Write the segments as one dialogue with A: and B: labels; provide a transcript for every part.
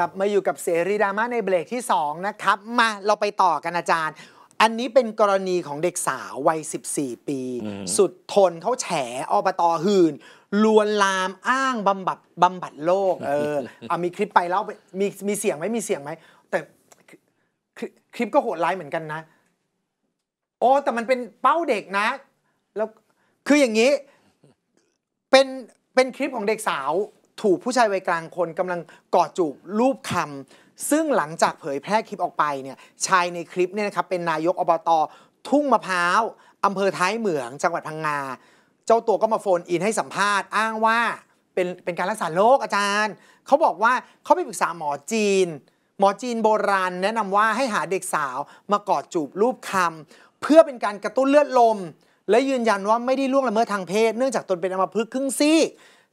A: ลับมาอยู่กับเสรีดราม่าในเบรกที่ 2 นะครับ มา เราไปต่อกันอาจารย์ อันนี้เป็นกรณีของเด็กสาว วัย 14 ปี สุดทนเขาแฉอบตอหื่นลวนลามอ้างบำบัดบำบัดโลกเออเอามีคลิปไปแล้วมีมีเสียงไหมมีเสียงไหม แต่คลิปก็โหดร้ายเหมือนกันนะ โอ้แต่มันเป็นเป้าเด็กนะ แล้ว คืออย่างนี้ เป็น เป็นคลิปของเด็กสาวถูกผู้ชายวัยกลางคนกำลังกอดจูบรูปคำซึ่งหลังจากเผยแพร่คลิปออกไปเนี่ยชายในคลิปเนี่ยนะครับเป็นนายกอบตอทุ่งมะพร้าวอำเภอท้ายเหมืองจังหวัดพังงา เจ้าตัวก็มาโฟนอินให้สัมภาษณ์อ้างว่า เป็นเป็นการรักษาโรคอาจารย์ เขาบอกว่าเขาไปปรึกษาหมอจีน หมอจีนโบราณแนะนำว่าให้หาเด็กสาวมากอดจูบรูปคำ เพื่อเป็นการกระตุ้นเลือดลม และยืนยันว่าไม่ได้ล่วงละเมิดทางเพศเนื่องจากตนเป็นอัมพฤกษ์ครึ่งซี่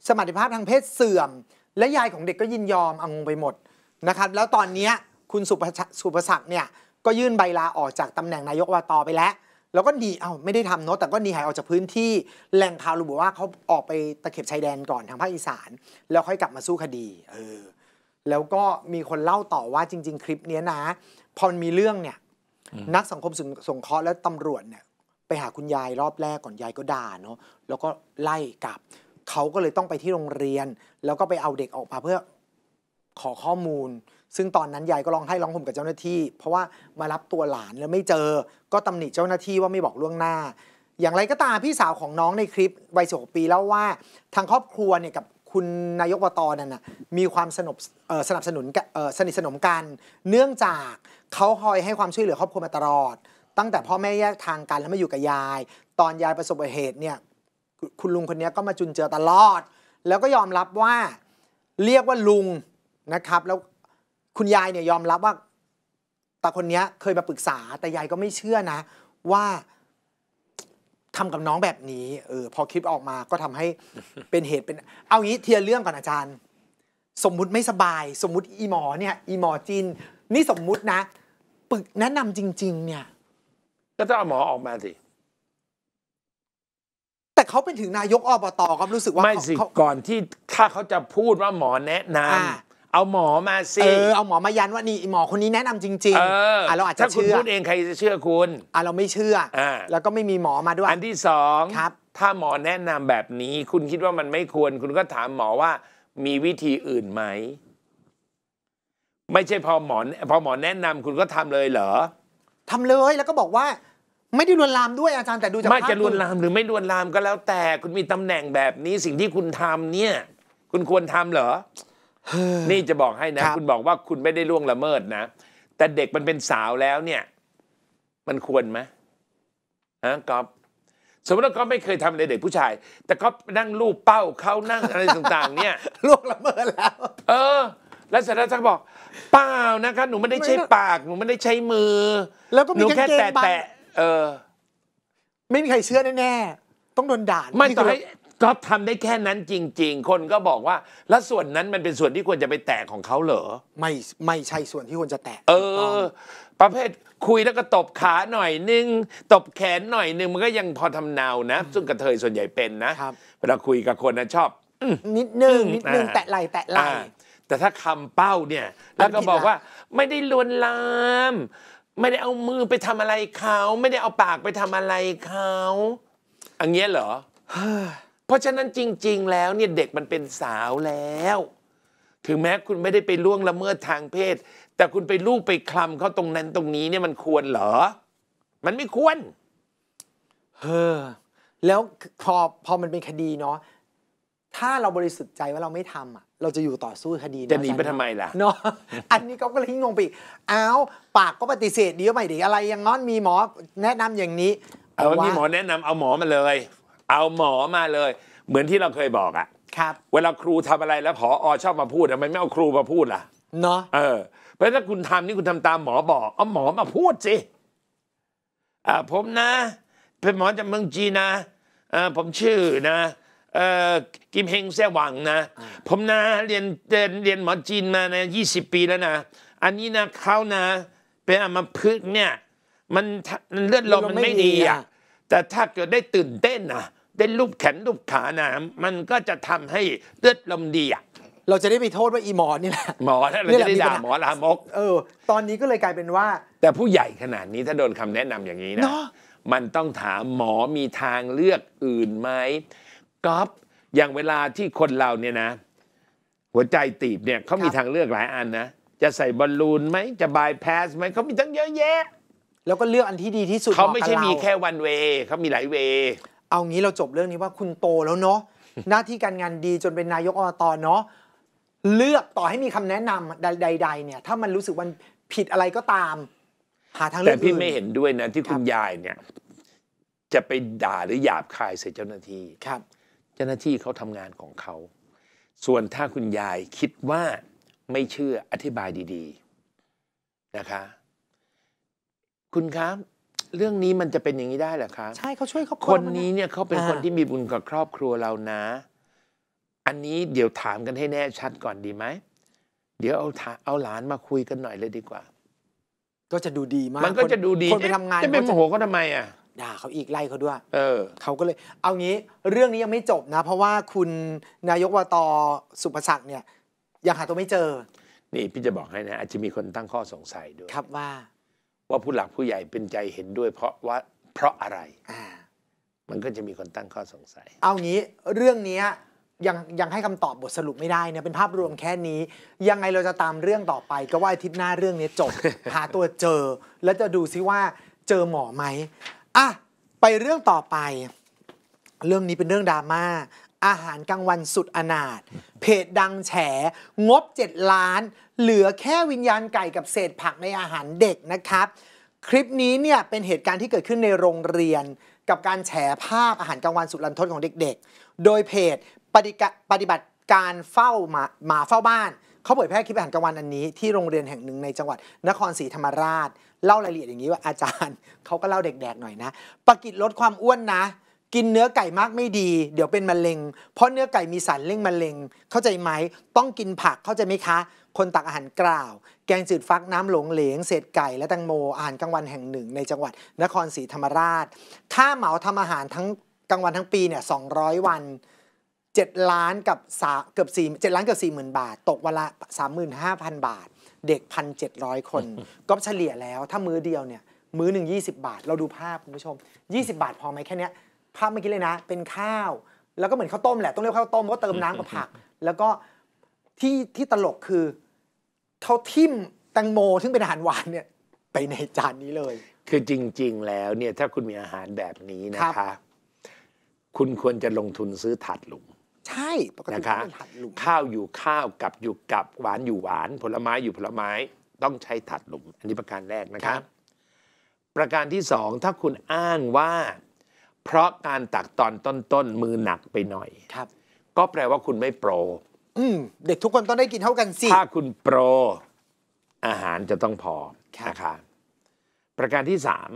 A: สมรรถภาพทางเพศเสื่อม และยายของเด็กก็ยินยอมอางงไปหมดนะครับ แล้วตอนนี้คุณสุภสุภศักดิ์เนี่ย ก็ยื่นใบลาออกจากตำแหน่งนายกวาตอไปแล้ว แล้วก็หนีเอาไม่ได้ทำเนาะแต่ก็หนีหายออกจากพื้นที่แหล่งข่าวรู้บอกว่าเขาออกไปตะเข็บชายแดนก่อนทางภาคอีสาน แล้วค่อยกลับมาสู้คดีเออแล้วก็มีคนเล่าต่อว่าจริง ๆคลิปนี้นะ พอมันมีเรื่องเนี่ยนักสังคมสงเคราะห์และตำรวจเนี่ยไปหาคุณยายรอบแรกก่อนยายก็ด่าเนาะแล้วก็ไล่กลับเขาก็เลยต้องไปที่โรงเรียน แล้วก็ไปเอาเด็กออกมาเพื่อขอข้อมูล ซึ่งตอนนั้น ยายก็ร้องไห้ร้องห่มกับเจ้าหน้าที่ เพราะว่ามารับตัวหลานแล้วไม่เจอก็ตำหนิเจ้าหน้าที่ว่าไม่บอกล่วงหน้า อย่างไรก็ตามพี่สาวของน้องในคลิปวัยสิปีเล่าว่าทางครอบครัวเนี่ยกับคุณนายกบตนั่นนะมีความสนบสนับสนุนสนิทสนมกัน เนื่องจากเขาคอยให้ความช่วยเหลือครอบครัวมาตลอด ตั้งแต่พ่อแม่แยกทางกันแล้วมาอยู่กับยาย ตอนยายประสบอุบัติเหตุเนี่ยคุณลุงคนนี้ก็มาจุนเจือตลอด แล้วก็ยอมรับว่าเรียกว่าลุงนะครับ แล้วคุณยายเนี่ยยอมรับว่าตาคนนี้เคยมาปรึกษา แต่ยายก็ไม่เชื่อนะ ว่าทำกับน้องแบบนี้ เออพอคลิปออกมาก็ทำให้เป็นเหตุเป็นเอางี้เทียเรื่องก่อนอาจารย์ สมมุติไม่สบาย สมมุติอีหมอเนี่ยอีหมอจีนนี่สมมุตินะ ปึกแนะนำจริงๆเนี่ย
B: ก็ต้องเอาหมอออกมาสิเขาเป็นถึงนายกอบตก็รู้สึกว่าไม่สิก่อนที่ถ้าเขาจะพูดว่าหมอแนะนำาเอาหมอมาสิเออเอาหมอมายันว่านี่หมอคนนี้แนะนำจริงเอออ่ะเราอาจจะถ้าคุณเชื่อพูดเองใครจะเชื่อคุณอ่ะเราไม่เชื่ออาแล้วก็ไม่มีหมอมาด้วยอันที่สองครับ ถ้าหมอแนะนำแบบนี้ คุณคิดว่ามันไม่ควรคุณก็ถามหมอว่ามีวิธีอื่นไหม ไม่ใช่พอหมอ พอหมอแนะนำคุณก็ทำเลยเหรอ
A: ทำเลยแล้วก็บอกว่าไม่ได้ลวนลามด้วยอาจารย์แต่ดูจากไม่จะลวนลามหรือไม
B: ่ลวนลามก็แล้วแต่คุณมีตำแหน่งแบบนี้สิ่งที่คุณทำเนี่ย คุณควรทำเหรอ นี่จะบอกให้นะคุณบอกว่าคุณไม่ได้ล่วงละเมิดนะแต่เด็กมันเป็นสาวแล้วเนี่ย มันควรไหมฮะก๊อฟสมมติว่าก๊อฟไม่เคยทำอะไรเด็กผู้ชาย แต่ก๊อฟนั่งลูบเป้าเขานั่งอะไรต่างๆ เนี่ยล่วงละเมิดแล้ว เออ แล้วเสร็จแล้วจะบอกเปล่านะคะหนูไม่ได้ใช้ปากหนูไม่ได้ใช้มือ แล้วก็มีหนูแค่แตะแตะเออ ไม่มีใครเชื่อแน่ๆ ต้องโดนด่าไม่ต่อให้ก็ทำได้แค่นั้นจริง ๆ คนก็บอกว่า แล้วส่วนนั้นมันเป็นส่วนที่ควรจะไปแตะของเขาเหรอไม่ไม่ใช่ส่วนที่ควรจะแตะเออ ประเภทคุยแล้วก็ตบขาหน่อยนึงตบแขนหน่อยนึงมันก็ยังพอทำเนาวนะซึ่งกระเทยส่วนใหญ่เป็นนะเวลาคุยกับคนนะชอบ
A: อนิดนึงนิดนึงแตะไหลแตะไหล่
B: แต่ถ้าคำเป้าเนี่ย แล้วก็บอกว่าไม่ได้ลวนลามไม่ได้เอามือไปทำอะไรเขา ไม่ได้เอาปากไปทำอะไรเขา อันเงี้ยเหรอเพราะฉะนั้นจริง ๆ แล้วเนี่ยเด็กมันเป็นสาวแล้ว ถึงแม้คุณไม่ได้ไปล่วงละเมิดทางเพศ แต่คุณไปลูกไปคลำเขาตรงนั้นตรงนี้เนี่ยมันควรเหรอ มันไม่ควร เฮ้อแล้วพอพอมันเป็นคดีเนาะถ้าเราบริสุทธิ
A: ์ใจว่าเราไม่ทำอ่ะ เราจะอยู่ต่อสู้คดีจะหนีไปทำไมล่ะ เนาะ อันนี้ก็ก็เลยงงไปอ้าว ปากก็ปฏิเสธเดี๋ยวไหม่ดีอะไร ยังงอนมีหมอแนะนำอย่างนี้ เอาที่หมอ
B: แนะนำ เอาหมอมาเลย เอาหมอมาเลย เหมือนที่เราเคยบอกอะครับ เวลาครูทำอะไรแล้วพออชอบมาพูดทำไมไม่เอาครูมาพูดล่ะ เนาะ เออ เพราะถ้าคุณทำนี่คุณทำตามหมอบอก เอาหมอมาพูดสิ อ่า ผมนะ เป็นหมอจากเมืองจีนนะอ่าผมชื่อนะกิมเฮงแซ่หวังนะผมนะเรียนเรียนหมอจีนมานะยี่สิบปีแล้วนะอันนี้นะเขานะ เป็นอมพึกเนี่ยมันเลือดลมมันไม่ดีอ่ะแต่ถ้าเกิดได้ตื่นเต้นนะได้รูปแขนรูปขานะมันก็จะทำให้เลือดลมดีอ่ะเราจะได้ไปโทษว่าอีหมอนี่แหละหมอเราจะได้ด่าหมอลามก เออ ต
A: อนนี้ก็เลยกลายเป็นว่า
B: แต่ผู้ใหญ่ขนาดนี้ถ้าโดนคำแนะนำอย่างนี้นะมันต้องถามหมอมีทางเลือกอื่นไหมกอฟอย่างเวลาที่คนเราเนี่ยนะ หัวใจตีบเนี่ยเขามีทางเลือกหลายอันนะ จะใส่บอลลูนไหมจะบายพาสไหมเขามีทั้งเยอะแยะ แล้วก็เลือกอันที่ดีที่สุดเขาไม่ใช่มีแค่วันเวเขามีหลายเว
A: เอางี้เราจบเรื่องนี้ว่าคุณโตแล้วเนาะหน้าที่การงานดีจนเป็นนายกอบตเนาะเลือกต่อให้มีคำแนะนำใดๆเนี่ยถ้ามันรู้สึกวันผิดอะไรก็ตาม
B: หาทางเลือกแต่พี่ไม่เห็นด้วยนะที่คุณยายเนี่ยจะไปด่าหรือหยาบคายใส่เจ้าหน้าที่ครับเจ้าหน้าที่เขาทำงานของเขา ส่วนถ้าคุณยายคิดว่าไม่เชื่ออธิบายดีๆนะคะ คุณครับเรื่องนี้มันจะเป็นอย่างนี้ได้หรอคะใช่
A: เขาช่วยครอบครัวคนนี้เนี่ยเขาเป็นคนที่มี
B: บุญกับครอบครัวเรานะ อันนี้เดี๋ยวถามกันให้แน่ชัดก่อนดีไหม เดี๋ยวเอาเอาหลานมาคุยกันหน่อยเลยดีกว่า ก็จะดูดีมากมันก็จะดูดีคนไปทำงานจะไปโมโหก็ทำไมอ่ะด่าเขาอีกไล่เข
A: าด้วย เออเขาก็เลย เอางี้ เรื่องนี้ยังไม่จบนะ เพราะว่าคุณนายกวต
B: สุประศักดิ์เนี่ยยังหาตัวไม่เจอ นี่พี่จะบอกให้นะ อาจจะมีคนตั้งข้อสงสัยด้วย ครับว่า ว่าผู้หลักผู้ใหญ่เป็นใจเห็นด้วย เพราะว่าเพราะอะไรอ่ามันก็จะมีคนตั้งข้อสงสัย
A: เอางี้เรื่องเนี้ยยังยังให้คำตอบบทสรุปไม่ได้เนี่ยเป็นภาพรวมแค่นี้ ยังไงเราจะตามเรื่องต่อไป ก็ว่าอาทิตย์หน้าเรื่องนี้จบหาตัวเจอแล้วจะดูซิว่าเจอหมอไหมอ่ะไปเรื่องต่อไป เรื่องนี้เป็นเรื่องดราม่าอาหารกลางวันสุดอนาถเพจดังแฉงบ 7 ล้าน เหลือแค่วิญญาณไก่กับเศษผักในอาหารเด็กนะครับ คลิปนี้เนี่ยเป็นเหตุการณ์ที่เกิดขึ้นในโรงเรียนกับการแฉภาพอาหารกลางวันสุดลันทดของเด็กๆ โดยเพจปฏิบัติการเฝ้าามาเฝ้าบ้านเขาเผยแพร่คลิปอาหารกลางวันอันนี้ที่โรงเรียนแห่งหนึ่งในจังหวัด นครศรีธรรมราช เล่ารายละเอียดอย่างนี้ว่าอาจารย์เขาก็เล่าเด็กๆหน่อยนะ ปกิจลดความอ้วนนะ กินเนื้อไก่มากไม่ดีเดี๋ยวเป็นมะเร็งเพราะเนื้อไก่มีสารเร่งมะเร็ง เข้าใจไหม ต้องกินผักเข้าใจไหมคะ คนตักอาหารกล่าว แกงจืดฟักน้ำหลงเหลง เศษไก่และแตงโมอาหารกลางวันแห่งหนึ่ง ในจังหวัด นครศรีธรรมราช ถ้าเหมาทำอาหารทั้งกลางวันทั้งปีเนี่ยสองวัน7ล้านกับเกือบ4 7ล้านเกือบ4 0,000 บาท ตกวันละ35,000 บาท เด็ก 1,700 คน ก็เฉลี่ยแล้วถ้ามือเดียวเนี่ย มือหนึ่ง20 บาท เราดูภาพ คุณผู้ชม 20 บาทพอไหมแค่นี้ภาพเมื่อกี้เลยนะ เป็นข้าว แล้วก็เหมือนข้าวต้มแหละ ต้องเรียกข้าวต้มก็เติมน้ำกับผัก แล้วก็ที่ที่ตลกคือเขาทิ่มแตงโมซึ่งเป็นอาหา
B: รหวานเนี่ยไปในจานนี้เลย คือจริง ๆแล้วเนี่ยถ้าคุณมีอาหารแบบนี้นะคะ คุณควรจะลงทุนซื้อถาดหลุมใช่ปกตินะคะัหลุมข้าวอยู่ข้าว กับอยู่กับ หวานอยู่หวาน ผลไม้อยู่ผลไม้ ต้องใช้ถัดหลุม อันนี้ประการแรกนะครับ ประการที่สอง ถ้าคุณอ้างว่า เพราะการตักตอนต้นๆมือหนักไปหน่อยครับ ก็แปลว่าคุณไม่โปร อืมเด็กทุกคนต้องได้กินเท่ากันสิ ถ้าคุณโปร อาหารจะต้องพอนะคะประการที่สาม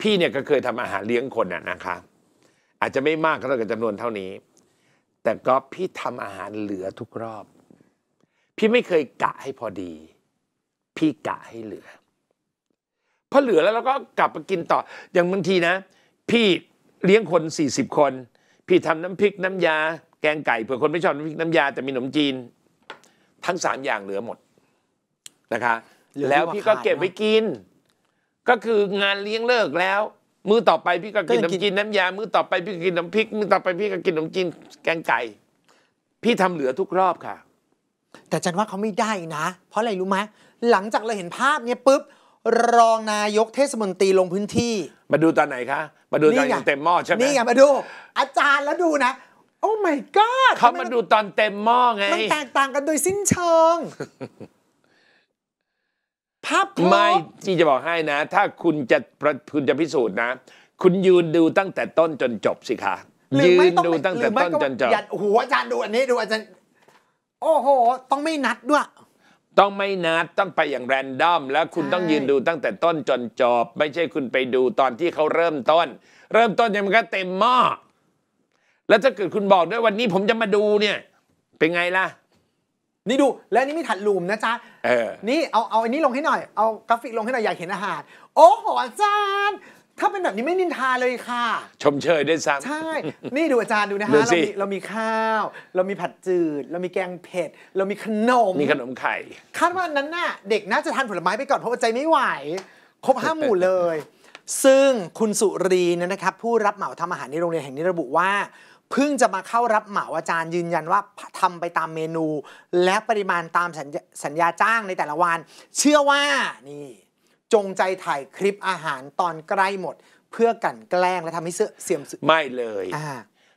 B: พี่เนี่ยก็เคยทำอาหารเลี้ยงคนน่ะนะคะอาจจะไม่มากก็เท่ากับจำนวนเท่านี้แต่ก็พี่ทำอาหารเหลือทุกรอบ พี่ไม่เคยกะให้พอดี พี่กะให้เหลือพอเหลือแล้วเราก็กลับมากินต่ออย่างบางทีนะ พี่เลี้ยงคน 40 คน พี่ทำน้ำพริกน้ำยาแกงไก่เผื่อคนไม่ชอบน้ำพริกน้ำยาแต่มีขนมจีน ทั้งสามอย่างเหลือหมดนะคะแล้วพี่ก็เก็บไว้กิน ก็คืองานเลี้ยงเลิกแล้วมื้อต่อไปพี่ก็กิน น้ำจีนน้ำยา มื้อต่อไปพี่ก็กินน้ำพริก มื้อต่อไปพี่ก็กินน้ำจีนแกงไก่ พี่ทำเหลือทุกรอบค่ะ
A: แต่จันว่าเขาไม่ได้นะ เพราะอะไร รู้ไหมหลังจากเราเห็นภาพเนี้ยปุ๊บ รองนายกเทศมนตรีลงพื้นที่
B: มาดูตอนไหนคะมาดูตอนเต็มหม้อใช่ไหมนี่ไงมาดู อาจารย์แล้วดูนะ โอ้ my god เขามาดูตอนเต็มหม้อไง มันแต
A: กต่างกันโดยสิ้นเชิง
B: ภาพไม่ที่จะบอกให้นะ ถ้าคุณจะคุณจะพิสูจน์นะคุณยืนดูตั้งแต่ต้นจนจบสิคะ ยืนดูตั้งแต่ต้นจนจบ
A: หัวอาจารย์ดูอันนี้ดูอาจารย์โอ้โห ต้องไม่นัดด้วย
B: ต้องไม่นัดต้องไปอย่างแรนดอม แล้วคุณต้องยืนดูตั้งแต่ต้นจนจบ ไม่ใช่คุณไปดูตอนที่เขาเริ่มต้น เริ่มต้นยังมันก็เต็มหม้อแล้วถ้าเกิดคุณบอกด้วยวันนี้ผมจะมาดูเนี่ย เป็นไงล่ะนี่ดูและนี่มีถัดลูมนะจ๊ะนี่เอาเอาอันนี้ลงให้หน่อย เอา
A: กราฟิกลงให้หน่อย อยากเห็นอาหาร โอ้โหอาจารย์ ถ้าเป็นแบบนี้ไม่นินทาเลยค่ะ
B: ชมเชยได้ซ้ำใช่ นี่
A: ดูอาจารย์ดูนะฮะ เรามีเรามีข้าว เรามีผัดจืด เรามีแกงเผ็ด เรามีขนม มีขนมไข่ คาดว่านั้นน่ะเด็กน่าจะทานผลไม้ไปก่อนเพราะใจไม่ไหว ครบห้าหมู่เลย ซึ่งคุณสุรีนนะครับ ผู้รับเหมาทำอาหารในโรงเรียนแห่งนี้ระบุว่าเพิ่งจะมาเข้ารับเหมาอาจารย์ยืนยันว่าทำไปตามเมนู และปริมาณตามสัญญาจ้างในแต่ละวัน เชื่อว่านี่ จงใจถ่ายคลิปอาหารตอนใกล้หมด เพื่อกันแกล้งและทำให้เสื่อ
B: เสียมไม่เลย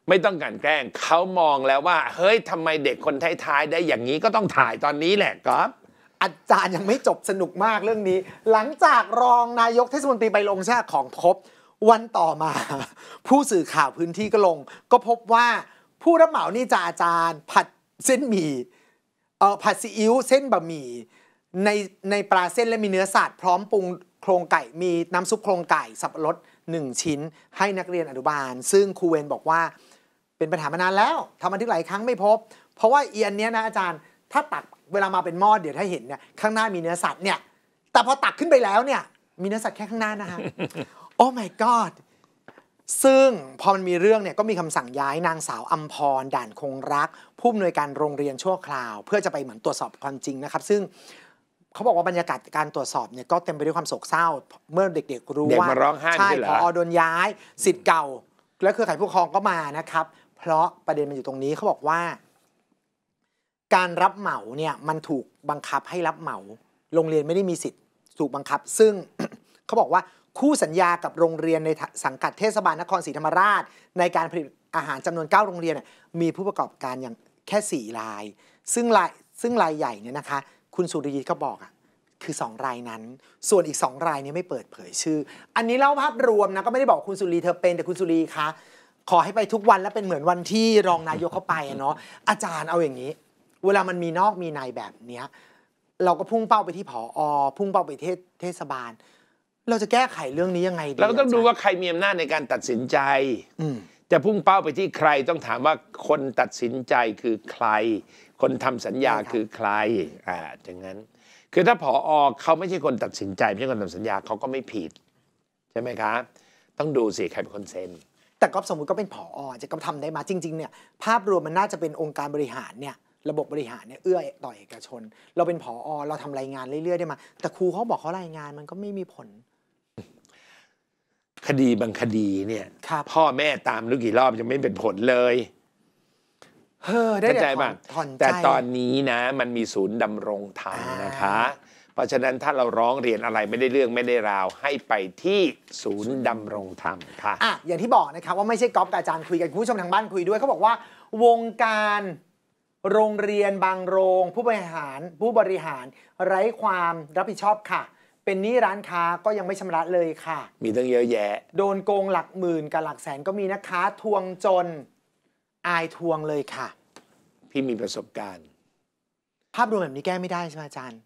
B: ไม่ต้องกันแกล้งเขามองแล้วว่า เฮ้ยทำไมเด็กคนท้ายๆได้อย่างนี้ก็ต้องถ่ายตอนนี้แหละครับอาจารย์ยังไม่จบสนุกมากเรื่องน
A: ี้ หลังจากรองนายกเทศมนตรีไปลงชาของพบวันต่อมาผู้สื่อข่าวพื้นที่ก็ลง ก็พบว่าผู้รับเหมานี่จ่าอาจารย์ผัดเส้นหมี่เอ่อผัดซีอิ๊วเส้นบะหมี่ในในปลาเส้นและมีเนื้อสัตว์ พร้อมปรุงโครงไก่มีน้ำซุปโครงไก่สับปะรดหนึ่งชิ้นให้นักเรียนอนุบาล ซึ่งครูเวนบอกว่าเป็นปัญหามานานแล้วทำบันทึกหลายครั้งไม่พบ เพราะว่าเอียนเนี้ยนะอาจารย์ถ้าตักเวลามาเป็นหม้อเดี๋ยวถ้าเห็นเนี่ยข้างหน้ามีเนื้อสัตว์เนี่ยแต่พอตักขึ้นไปแล้วเนี่ยมีเนื้อสัตว์แค่ข้างหน้านะฮะโอ้ my god ซึ่งพอมันมีเรื่องเนี่ยก็มีคำสั่งย้ายนางสาวอัมพร ด่านคงรัก ผู้อำนวยการโรงเรียนชั่วคราว เพื่อจะไปเหมือนตรวจสอบความจริงนะครับ ซึ่งเขาบอกว่าบรรยากาศการตรวจสอบเนี่ยก็เต็มไปด้วยความโศกเศร้า เมื่อเด็ก ๆ รู้ว่าเด็ก้ใช่พออโดนย้าย สิทธิ์เก่า และเครือข่ายผู้ครองก็มานะครับ เพราะประเด็นมันอยู่ตรงนี้เขาบอกว่า การรับเหมาเนี่ยมันถูกบังคับ ให้รับเหมาโรงเรียนไม่ได้มีสิทธิ์ ถูกบังคับซึ่งเขาบอกว่าคู่สัญญากับโรงเรียนในสังกัดเทศบาลนครศรีธรรมราช ในการผลิตอาหารจำนวน 9 โรงเรียน มีผู้ประกอบการอย่างแค่4ราย ซึ่งรายซึ่งรายใหญ่เนี่ยนะคะคุณสุริยิตก็บอกอะคือ 2 รายนั้น ส่วนอีก 2 รายนี้ไม่เปิดเผยชื่อ อันนี้เล่าภาพรวมนะก็ไม่ได้บอกคุณสุรีเธอเป็นแต่คุณสุรีคะ ขอให้ไปทุกวันและเป็นเหมือนวันที่รองนายกเข้าไปเนาะอาจารย์เอาอย่างนี้ เวลามันมีนอกมีในแบบเนี้ยเราก็พุ่งเป้าไปที่ผออพุ่งเป้าไปเทศเทศบาลเราจะแก้ไขเรื่องนี้ยังไงดีเราก็ต้
B: องดูว่าใครมีอำนาจในการตัดสินใจจะพุ่งเป้าไปที่ใคร ต้องถามว่าคนตัดสินใจคือใคร คนทำสัญญาคือใครอ่าอย่างนั้น คือถ้าผออเขาไม่ใช่คนตัดสินใจไม่ใช่คนทำสัญญาเขาก็ไม่ผิด ใช่ไหมคะ ต้องดูสิใครเป็นคนเซ็น
A: แต่ก๊อสมมติก็เป็นผออจะก็ทำได้มาจริงๆเนี่ยภาพรวมมันน่าจะเป็นองค์การบริหารเนี่ย ระบบบริหารเนี่ยเอื้อต่อเอกชน เราเป็นผออเราทำรายงานเรื่อยๆได้มา แต่ครูเขาบอกเขารายงานมันก็ไม่มีผล
B: คดีบางคดีเนี่ย พ่อแม่ตามรู้กี่รอบยังไม่เป็นผลเลยเฮ้อได้ใจป่ะแต่ตอนนี้นะ มันมีศูนย์ดำรงธรรมนะคะ เพราะฉะนั้นถ้าเราร้องเรียนอะไรไม่ได้เรื่องไม่ได้ราวให้ไปที่ศูนย์ดำรงธรรมค่ะอ่ะ อย่างที่บอก
A: นะครับว่าไม่ใช่ก๊อฟกับอาจารย์คุย กันผู้ชมทางบ้านคุยด้วยเขาบอกว่าวงการโรงเรียนบางโรงผู้บริหารผู้บริหารไร้ความรับผิดชอบค่ะเป็นหนี้ร้านค้าก็ยังไม่ชำระเลยค่ะ
B: มีตั้งเยอะแยะ
A: โดนโกงหลักหมื่นกับหลักแสนก็มีนะคะ ทวงจนอายทวงเลยค่ะ
B: พี่มีประสบการณ์
A: ภาพรวมแบบนี้แก้ไม่ได้ใช่ไหมอาจารย์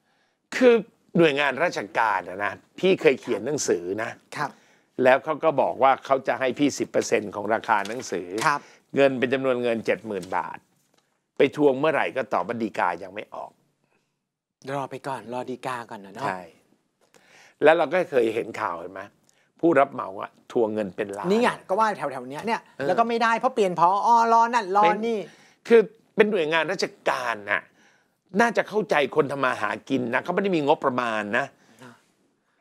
B: คือหน่วยงานราชการนะ พี่เคยเขียนหนังสือนะครับ แล้วเขาก็บอกว่าเขาจะให้พี่ 10%ของราคาหนังสือครับ เงินเป็นจำนวนเงิน 70,000 บาท ไปทวงเมื่อไหร่ก็ตอบบัดีกายังไม่ออก
A: รอไปก่อนรอดีกาก่อนนะเนาะ
B: ใช่แล้วเราก็เคยเห็นข่าวเห็นไหมผู้รับเหมาอะทวงเงินเป็นล้านนี่ไง
A: ก็ว่าแถวๆเนี้ยเนี่ย แล้วก็ไม่ได้เพราะเปลี่ยนพออรอนั่นรอน
B: ี่ คือเป็นหน่วยงานราชการน่ะน่าจะเข้าใจคนทำมาหากินนะเขาไม่ได้มีงบประมาณนะ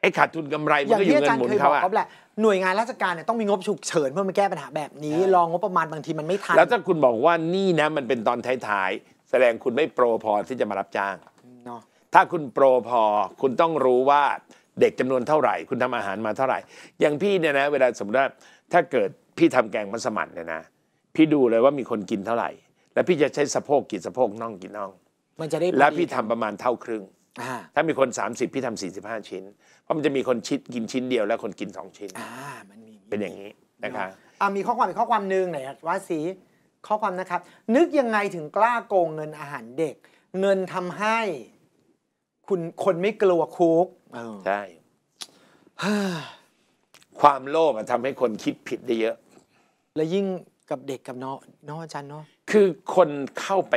B: ไอ้ขาดทุนกำไรมันก็อยู่เงินหมุนเขาอะแหล
A: ะหน่วยงานราชการเนี่ยต้องมีงบฉุกเฉินเพื่อมาแก้ปัญหาแบบนี้รองงบประมาณบางทีมันไม่ทันแล้วถ้า
B: คุณบอกว่านี่นะ มันเป็นตอนท้ายๆแสดงคุณไม่โปรพอที่จะมารับจ้างถ้าคุณโปรพอคุณต้องรู้ว่าเด็กจำนวนเท่าไหร่ คุณทำอาหารมาเท่าไหร่ อย่างพี่เนี่ยนะ เวลาสมมติว่าถ้าเกิดพี่ทำแกงมัสมั่นเนี่ยนะ พี่ดูเลยว่ามีคนกินเท่าไหร่ แล้วพี่จะใช้สะโพกกี่สะโพกน่องกี่น่อง
A: มันจะได้แล้วพี่ทำประ
B: มาณเท่าครึ่งถ้ามีคน 30 พี่ทำ 45 ชิ้นเพราะมันจะมีคนชิดกินชิ้นเดียว แล้วคนกินสองชิ้นมันมีเป็นอย่างนี้นะคะอ่
A: ามีข้อความอีกข้อความหนึ่งไหนว่าสีข้อความนะครับ นึกยังไงถึงกล้าโกง เงินอาหารเด็ก เงินทำให้คุณคนไม่กลัวคุก
B: ใช่ความโลภทำให้คนคิดผิดได้เยอะ และยิ่งกับเด็กกับน้องน้องอาจารย์เนาะคือคนเข้าไป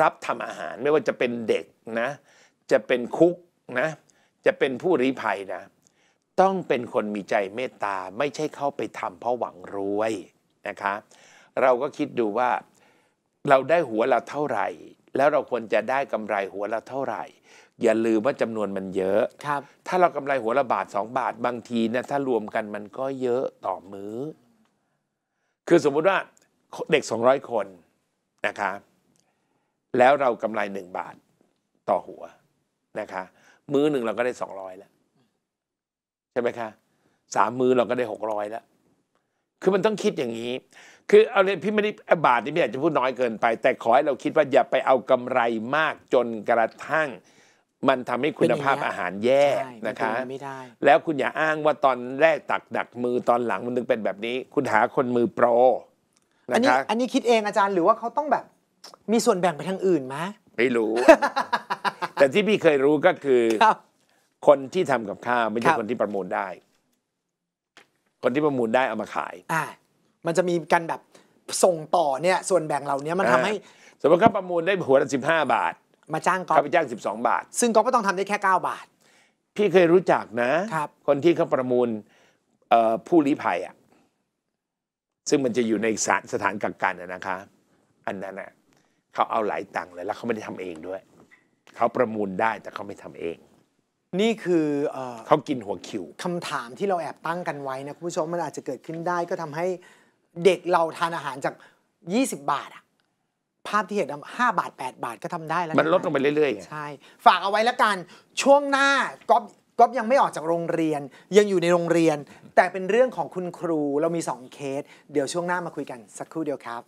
B: รับทำอาหาร ไม่ว่าจะเป็นเด็กนะ จะเป็นคุกนะ จะเป็นผู้ริภัยนะ ต้องเป็นคนมีใจเมตตาไม่ใช่เข้าไปทำเพราะหวังรวยนะคะ เราก็คิดดูว่า เราได้หัวเราเท่าไหร่ แล้วเราควรจะได้กำไรหัวเราเท่าไหร่อย่าลืมว่าจำนวนมันเยอะ ครับ ถ้าเรากำไรหัวละบาทสองบาทบางทีนะถ้ารวมกันมันก็เยอะต่อมือ้อ คือสมมุติว่าเด็กสองร้อยคนนะคะ แล้วเรากำไรหนึ่งบาทต่อหัวนะคะมื้อหนึ่งเราก็ได้สองร้อยแล้ว ใช่ไหมคะสามมื้อเราก็ได้หกร้อยแล้ว คือมันต้องคิดอย่างนี้ คือเอาเลยพี่ไม่ได้บาทนี่พี่อยากจะพูดน้อยเกินไป แต่ขอให้เราคิดว่าอย่าไปเอากำไรมากจนกระทั่งมันทำให้คุณภาพอาหารแย่นะคะแล้วคุณอย่าอ้างว่าตอนแรกตักดักมือตอนหลังมันถึงเป็นแบบนี้ คุณหาคนมือโปรนะคะอันนี้คิด
A: เองอาจารย์หรือว่าเขาต้องแบบมีส่วนแบ่งไปทางอื่นไหม
B: ไม่รู้ แต่ที่พี่เคยรู้ก็คือคนที่ทำกับข้าว ไม่ใช่คนที่ประมูลได้ คนที่ประมูลได้เอามาขายอ่
A: ามันจะมีการแบบ ส่งต่อเนี่ย ส่วนแบ่งเหล่านี้มันทำให้
B: สมมติเขาประมูลได้หัวละสิบห้าบาทมาจ้างก๊อฟเขาไปจ้าง 12 บาท ซึ่งก๊อฟก็ต้องทำได้แค่ 9 บาท พี่เคยรู้จักนะครับคนที่เขาประมูลเอ่อผู้ลี้ภัยอ่ะซึ่งมันจะอยู่ในสถาสถานกักกันะนะคะอันนั้นอ่ะเขาเอาหลายตังค์เลย แล้วเขาไม่ได้ทำเองด้วย เขาประมูลได้แต่เขาไม่ทำเอง นี่คือเอเขากินหัวคิว
A: คำถามที่เราแอบตั้งกันไว้นะคุณผู้ชมมันอาจจะเกิดขึ้นได้ก็ทำให้เด็กเราทานอาหารจาก 20 บาทอ่ะภาพที่เห็นห้าบาท 8 บาทก็ทำได้แล้ว มันลดลงไปเรื่อยๆใช่ ฝากเอาไว้แล้วกัน ช่วงหน้าก๊อปก๊อปยังไม่ออกจากโรงเรียน ยังอยู่ในโรงเรียน แต่เป็นเรื่องของคุณครูเรามี 2 เคส เดี๋ยวช่วงหน้ามาคุยกันสักครู่เดียวครับ